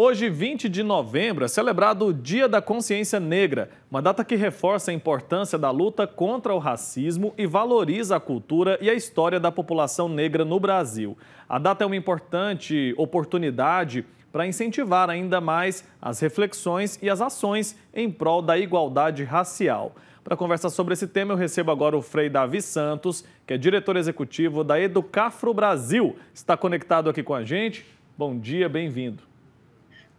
Hoje, 20 de novembro, é celebrado o Dia da Consciência Negra, uma data que reforça a importância da luta contra o racismo e valoriza a cultura e a história da população negra no Brasil. A data é uma importante oportunidade para incentivar ainda mais as reflexões e as ações em prol da igualdade racial. Para conversar sobre esse tema, eu recebo agora o Frei Davi Santos, que é diretor executivo da Educafro Brasil. Está conectado aqui com a gente. Bom dia, bem-vindo.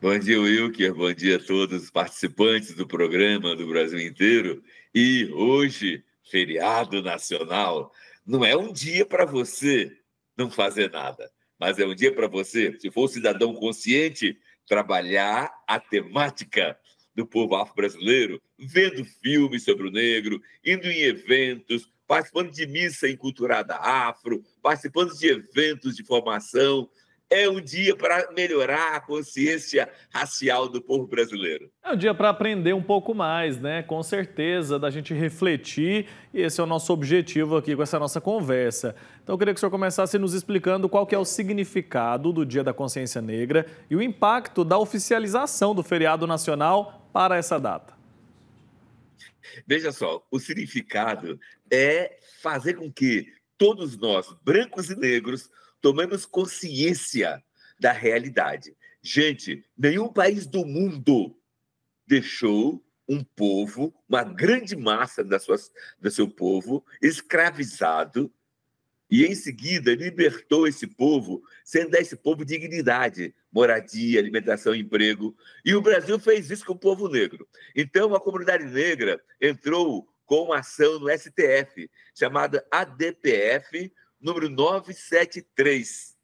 Bom dia, Wilker. Bom dia a todos os participantes do programa do Brasil inteiro. E hoje, feriado nacional, não é um dia para você não fazer nada, mas é um dia para você, se for um cidadão consciente, trabalhar a temática do povo afro-brasileiro, vendo filmes sobre o negro, indo em eventos, participando de missa enculturada afro, participando de eventos de formação, é um dia para melhorar a consciência racial do povo brasileiro. É um dia para aprender um pouco mais, né? Com certeza, da gente refletir. E esse é o nosso objetivo aqui com essa nossa conversa. Então, eu queria que o senhor começasse nos explicando qual que é o significado do Dia da Consciência Negra e o impacto da oficialização do feriado nacional para essa data. Veja só, o significado é fazer com que todos nós, brancos e negros, Tomemos consciência da realidade. Gente, nenhum país do mundo deixou um povo, uma grande massa da, sua, do seu povo, escravizado e em seguida libertou esse povo, sendo a esse povo dignidade, moradia, alimentação, emprego. E o Brasil fez isso com o povo negro. Então, a comunidade negra entrou com uma ação no STF, chamada ADPF número 973,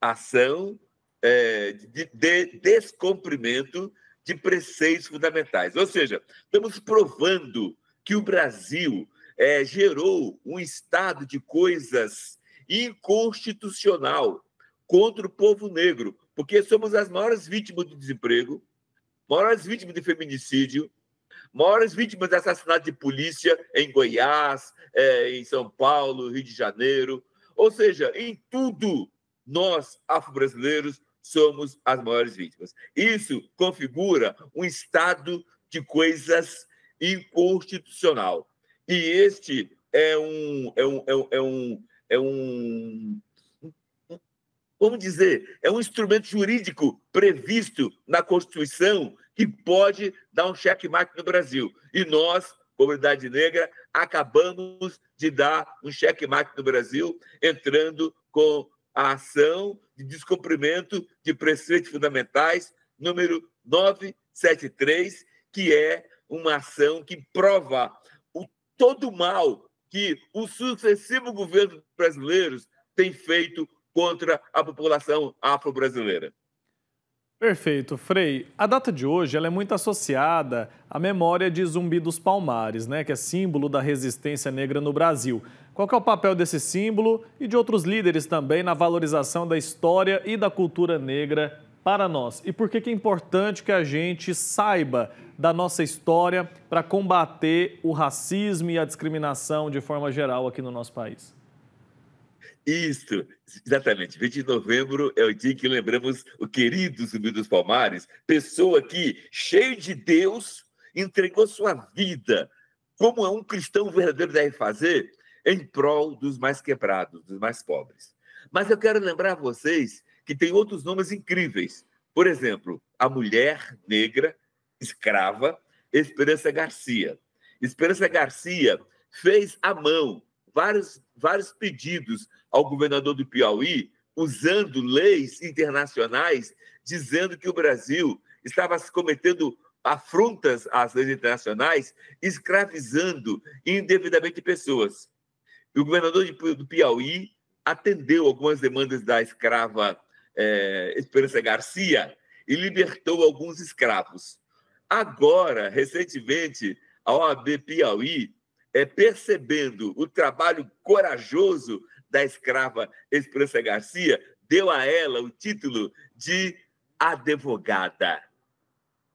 ação é, de, de descumprimento de preceitos fundamentais. Ou seja, estamos provando que o Brasil é, gerou um estado de coisas inconstitucional contra o povo negro, porque somos as maiores vítimas do desemprego, maiores vítimas de feminicídio, maiores vítimas de assassinato de polícia em Goiás, é, em São Paulo, Rio de Janeiro, ou seja, em tudo, nós, afro-brasileiros, somos as maiores vítimas. Isso configura um estado de coisas inconstitucional. E este é um, é um, é um, é um, é vamos dizer, é um instrumento jurídico previsto na Constituição que pode dar um checkmate no Brasil. E nós, comunidade negra, acabamos de dar um cheque no Brasil, entrando com a ação de descumprimento de preceitos fundamentais número 973, que é uma ação que prova o todo mal que o sucessivo governo brasileiros tem feito contra a população afro-brasileira. Perfeito, Frei. A data de hoje ela é muito associada à memória de Zumbi dos Palmares, né, que é símbolo da resistência negra no Brasil. Qual é o papel desse símbolo e de outros líderes também na valorização da história e da cultura negra para nós? E por que, que é importante que a gente saiba da nossa história para combater o racismo e a discriminação de forma geral aqui no nosso país? Isso, exatamente. 20 de novembro é o dia que lembramos o querido Zumbi dos Palmares, pessoa que, cheio de Deus, entregou sua vida, como é um cristão verdadeiro deve fazer, em prol dos mais quebrados, dos mais pobres. Mas eu quero lembrar a vocês que tem outros nomes incríveis. Por exemplo, a mulher negra, escrava, Esperança Garcia. Esperança Garcia fez a mão vários, vários pedidos ao governador do Piauí, usando leis internacionais, dizendo que o Brasil estava se cometendo afrontas às leis internacionais, escravizando indevidamente pessoas. E o governador do Piauí atendeu algumas demandas da escrava é, Esperança Garcia e libertou alguns escravos. Agora, recentemente, a OAB Piauí é, percebendo o trabalho corajoso da escrava Esperança Garcia, deu a ela o título de advogada,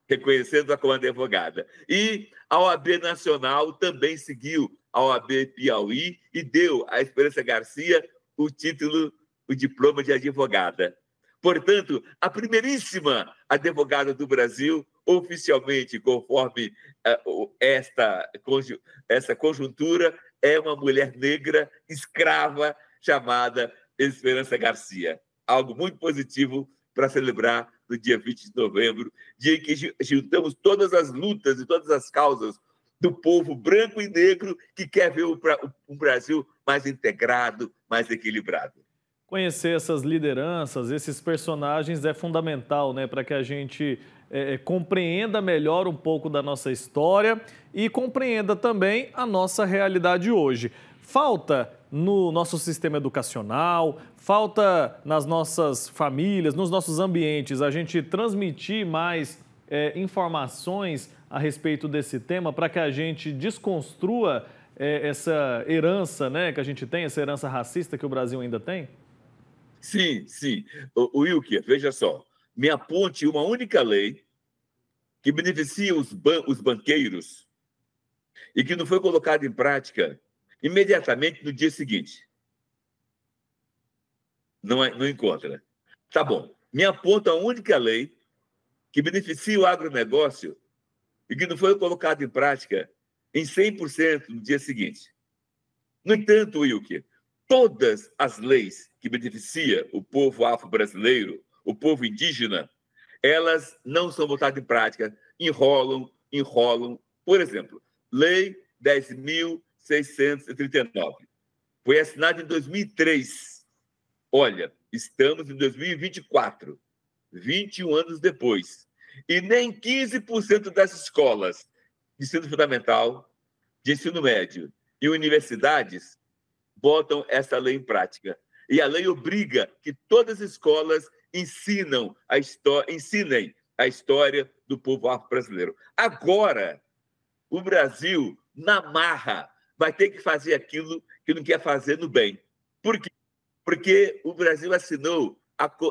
reconhecendo-a como advogada. E a OAB Nacional também seguiu a OAB Piauí e deu a Esperança Garcia o título, o diploma de advogada. Portanto, a primeiríssima advogada do Brasil oficialmente, conforme eh, esta, essa conjuntura, é uma mulher negra escrava chamada Esperança Garcia. Algo muito positivo para celebrar no dia 20 de novembro, dia em que juntamos todas as lutas e todas as causas do povo branco e negro que quer ver um Brasil mais integrado, mais equilibrado. Conhecer essas lideranças, esses personagens é fundamental, né, para que a gente é, é, compreenda melhor um pouco da nossa história e compreenda também a nossa realidade hoje. Falta no nosso sistema educacional, falta nas nossas famílias, nos nossos ambientes, a gente transmitir mais é, informações a respeito desse tema para que a gente desconstrua é, essa herança né, que a gente tem, essa herança racista que o Brasil ainda tem? Sim, sim. O, Wilker, veja só. Me aponte uma única lei que beneficia os, ban os banqueiros e que não foi colocada em prática imediatamente no dia seguinte. Não, é, não encontra. Tá bom. Me aponta a única lei que beneficia o agronegócio e que não foi colocada em prática em 100% no dia seguinte. No entanto, Wilke, todas as leis que beneficia o povo afro-brasileiro, o povo indígena, elas não são botadas em prática, enrolam, enrolam. Por exemplo, Lei 10.639 foi assinada em 2003. Olha, estamos em 2024, 21 anos depois, e nem 15% das escolas de ensino fundamental, de ensino médio e universidades botam essa lei em prática. E a lei obriga que todas as escolas ensinam a história, ensinem a história do povo afro-brasileiro. Agora, o Brasil, na marra, vai ter que fazer aquilo que não quer fazer no bem. Por quê? Porque o Brasil assinou,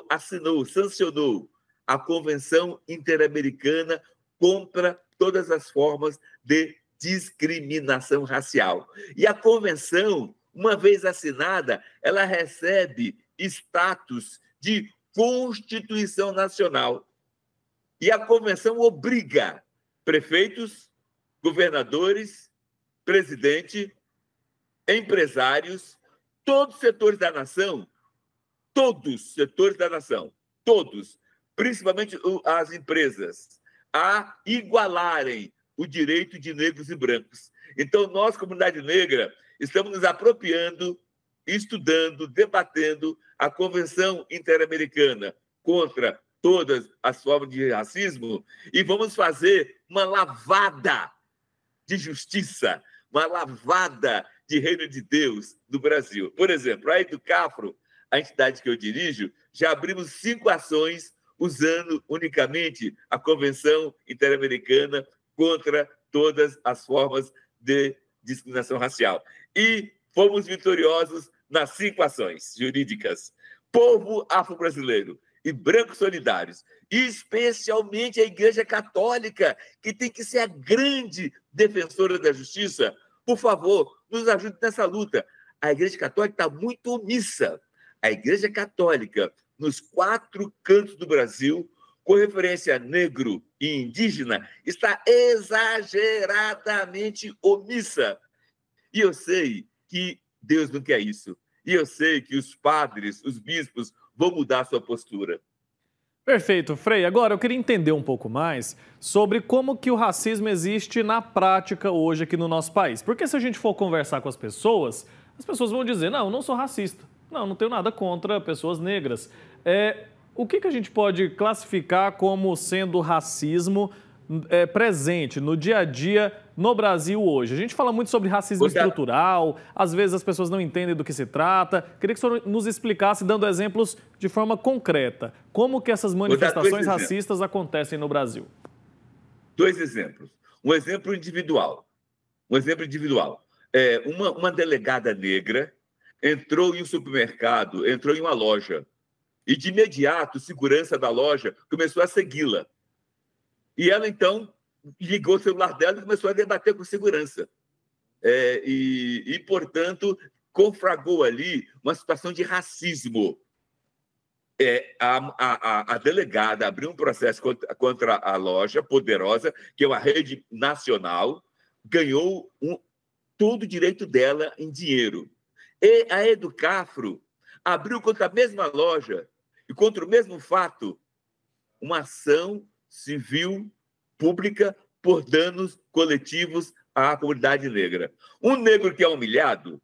assinou, sancionou a Convenção Interamericana contra todas as formas de discriminação racial. E a convenção uma vez assinada, ela recebe status de Constituição Nacional. E a convenção obriga prefeitos, governadores, presidente, empresários, todos os setores da nação, todos os setores da nação, todos, principalmente as empresas, a igualarem o direito de negros e brancos. Então, nós, comunidade negra, estamos nos apropriando, estudando, debatendo a Convenção Interamericana contra todas as formas de racismo e vamos fazer uma lavada de justiça, uma lavada de reino de Deus do Brasil. Por exemplo, a Educafro, a entidade que eu dirijo, já abrimos cinco ações usando unicamente a Convenção Interamericana contra todas as formas de discriminação racial. E fomos vitoriosos nas cinco ações jurídicas. Povo afro-brasileiro e brancos solidários, e especialmente a Igreja Católica, que tem que ser a grande defensora da justiça, por favor, nos ajude nessa luta. A Igreja Católica está muito omissa. A Igreja Católica, nos quatro cantos do Brasil, com referência negro e indígena está exageradamente omissa. E eu sei que Deus não quer isso. E eu sei que os padres, os bispos vão mudar sua postura. Perfeito, Frei. Agora eu queria entender um pouco mais sobre como que o racismo existe na prática hoje aqui no nosso país. Porque se a gente for conversar com as pessoas, as pessoas vão dizer: "Não, eu não sou racista. Não, não tenho nada contra pessoas negras". É, o que, que a gente pode classificar como sendo racismo é, presente no dia a dia no Brasil hoje? A gente fala muito sobre racismo estrutural, às vezes as pessoas não entendem do que se trata. Queria que o senhor nos explicasse, dando exemplos de forma concreta, como que essas manifestações racistas exemplos. acontecem no Brasil. Dois exemplos. Um exemplo individual. Um exemplo individual. É, uma, uma delegada negra entrou em um supermercado, entrou em uma loja e de imediato, o segurança da loja começou a segui-la. E ela então ligou o celular dela e começou a debater com segurança. É, e, e, portanto, confragou ali uma situação de racismo. É, a, a, a, delegada abriu um processo contra, contra, a loja poderosa, que é uma rede nacional, ganhou um, todo o direito dela em dinheiro. E a Educafro abriu contra a mesma loja e contra o mesmo fato uma ação civil pública por danos coletivos à comunidade negra. Um negro que é humilhado,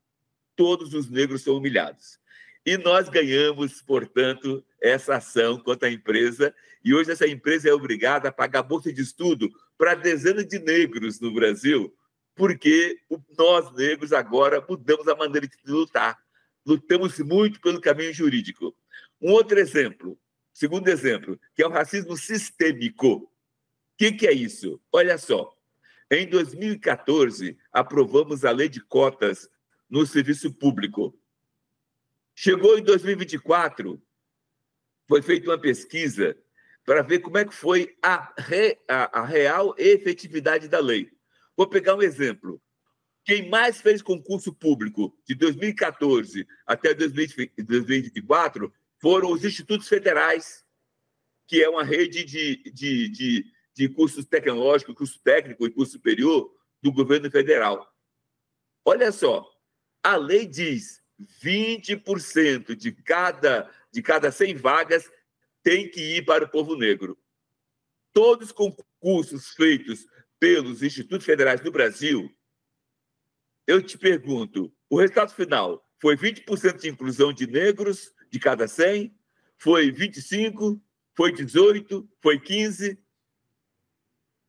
todos os negros são humilhados. E nós ganhamos, portanto, essa ação contra a empresa. E hoje essa empresa é obrigada a pagar bolsa de estudo para dezenas de negros no Brasil, porque nós, negros, agora mudamos a maneira de lutar. Lutamos muito pelo caminho jurídico. Um outro exemplo, segundo exemplo, que é o racismo sistêmico. O que, que é isso? Olha só, em 2014, aprovamos a lei de cotas no serviço público. Chegou em 2024, foi feita uma pesquisa para ver como é que foi a, re, a, a real efetividade da lei. Vou pegar um exemplo. Quem mais fez concurso público de 2014 até 2024 foram os institutos federais, que é uma rede de, de, de, de cursos tecnológicos, curso técnico e curso superior do governo federal. Olha só, a lei diz 20% de cada, de cada 100 vagas tem que ir para o povo negro. Todos os concursos feitos pelos institutos federais do Brasil, eu te pergunto, o resultado final foi 20% de inclusão de negros de cada 100, foi 25, foi 18, foi 15.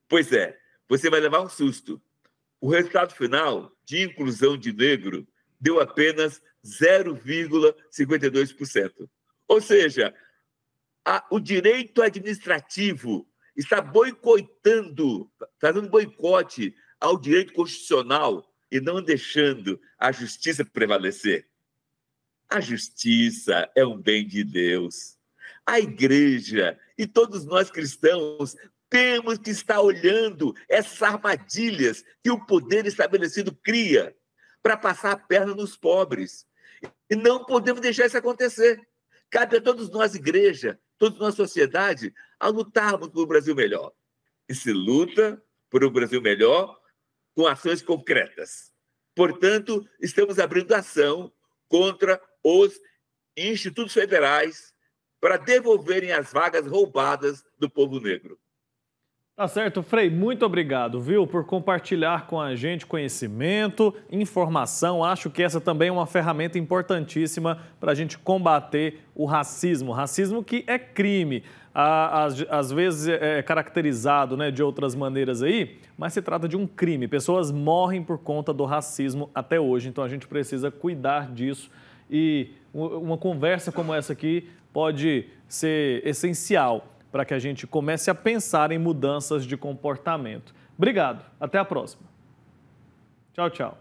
Pois é, você vai levar um susto. O resultado final de inclusão de negro deu apenas 0,52%. Ou seja, a, o direito administrativo está boicotando, fazendo boicote ao direito constitucional e não deixando a justiça prevalecer. A justiça é um bem de Deus. A igreja e todos nós cristãos temos que estar olhando essas armadilhas que o poder estabelecido cria para passar a perna nos pobres. E não podemos deixar isso acontecer. Cabe a todos nós, igreja, todos nós, sociedade, a lutarmos por um Brasil melhor. E se luta por um Brasil melhor com ações concretas. Portanto, estamos abrindo ação contra os institutos federais para devolverem as vagas roubadas do povo negro. Tá certo, Frei. Muito obrigado, viu, por compartilhar com a gente conhecimento, informação. Acho que essa também é uma ferramenta importantíssima para a gente combater o racismo. Racismo que é crime, às, às vezes é, é caracterizado né, de outras maneiras aí, mas se trata de um crime. Pessoas morrem por conta do racismo até hoje, então a gente precisa cuidar disso e uma conversa como essa aqui pode ser essencial para que a gente comece a pensar em mudanças de comportamento. Obrigado, até a próxima. Tchau, tchau.